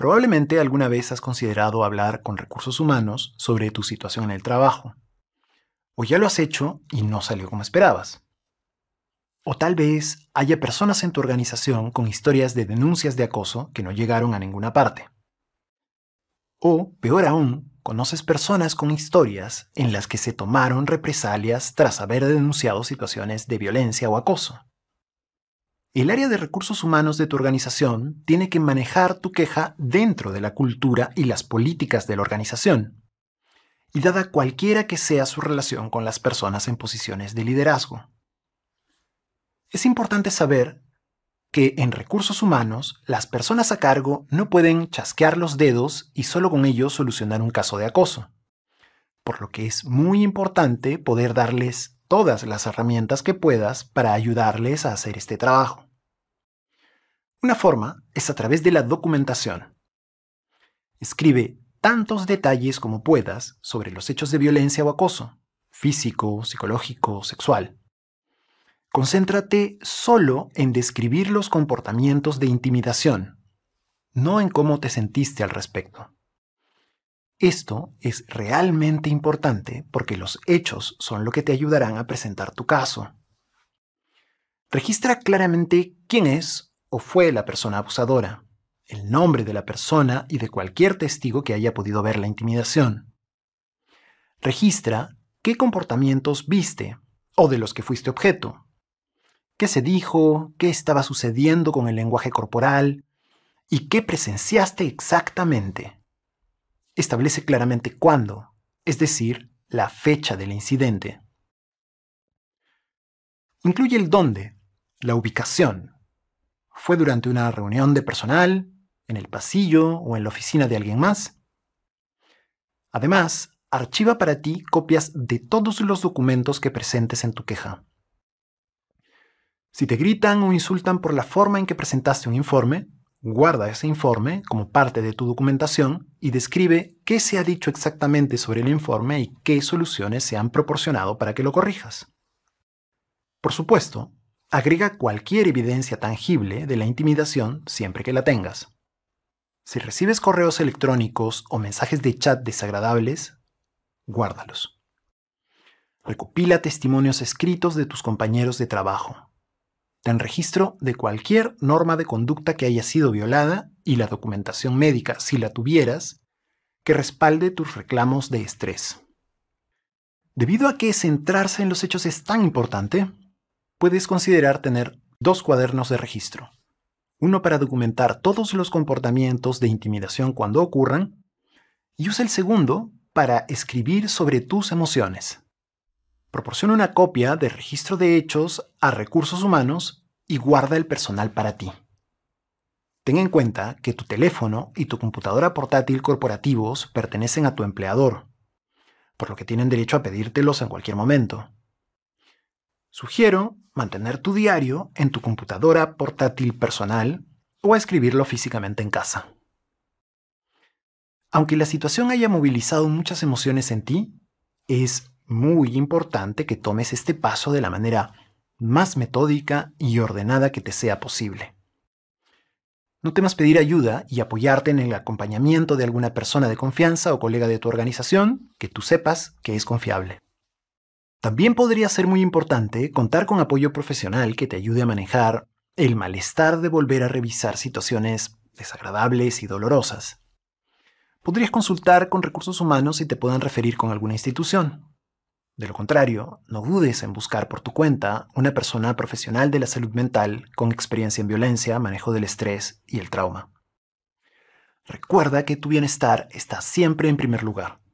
Probablemente alguna vez has considerado hablar con recursos humanos sobre tu situación en el trabajo. O ya lo has hecho y no salió como esperabas. O tal vez haya personas en tu organización con historias de denuncias de acoso que no llegaron a ninguna parte. O, peor aún, conoces personas con historias en las que se tomaron represalias tras haber denunciado situaciones de violencia o acoso. El área de recursos humanos de tu organización tiene que manejar tu queja dentro de la cultura y las políticas de la organización, y dada cualquiera que sea su relación con las personas en posiciones de liderazgo. Es importante saber que en recursos humanos las personas a cargo no pueden chasquear los dedos y solo con ello solucionar un caso de acoso, por lo que es muy importante poder darles todas las herramientas que puedas para ayudarles a hacer este trabajo. Una forma es a través de la documentación. Escribe tantos detalles como puedas sobre los hechos de violencia o acoso, físico, psicológico, sexual. Concéntrate solo en describir los comportamientos de intimidación, no en cómo te sentiste al respecto. Esto es realmente importante porque los hechos son lo que te ayudarán a presentar tu caso. Registra claramente quién es o fue la persona abusadora, el nombre de la persona y de cualquier testigo que haya podido ver la intimidación. Registra qué comportamientos viste o de los que fuiste objeto. ¿Qué se dijo? ¿Qué estaba sucediendo con el lenguaje corporal? ¿Y qué presenciaste exactamente? Establece claramente cuándo, es decir, la fecha del incidente. Incluye el dónde, la ubicación, ¿Fue durante una reunión de personal, en el pasillo o en la oficina de alguien más? Además, archiva para ti copias de todos los documentos que presentes en tu queja. Si te gritan o insultan por la forma en que presentaste un informe, guarda ese informe como parte de tu documentación y describe qué se ha dicho exactamente sobre el informe y qué soluciones se han proporcionado para que lo corrijas. Por supuesto, Agrega cualquier evidencia tangible de la intimidación siempre que la tengas. Si recibes correos electrónicos o mensajes de chat desagradables, guárdalos. Recopila testimonios escritos de tus compañeros de trabajo. Ten registro de cualquier norma de conducta que haya sido violada y la documentación médica, si la tuvieras, que respalde tus reclamos de estrés. Debido a que centrarse en los hechos es tan importante, puedes considerar tener dos cuadernos de registro. Uno para documentar todos los comportamientos de intimidación cuando ocurran y usa el segundo para escribir sobre tus emociones. Proporciona una copia de registro de hechos a recursos humanos y guarda el personal para ti. Ten en cuenta que tu teléfono y tu computadora portátil corporativos pertenecen a tu empleador, por lo que tienen derecho a pedírtelos en cualquier momento. Sugiero mantener tu diario en tu computadora portátil personal o escribirlo físicamente en casa. Aunque la situación haya movilizado muchas emociones en ti, es muy importante que tomes este paso de la manera más metódica y ordenada que te sea posible. No temas pedir ayuda y apoyarte en el acompañamiento de alguna persona de confianza o colega de tu organización que tú sepas que es confiable. También podría ser muy importante contar con apoyo profesional que te ayude a manejar el malestar de volver a revisar situaciones desagradables y dolorosas. Podrías consultar con recursos humanos si te puedan referir con alguna institución. De lo contrario, no dudes en buscar por tu cuenta una persona profesional de la salud mental con experiencia en violencia, manejo del estrés y el trauma. Recuerda que tu bienestar está siempre en primer lugar.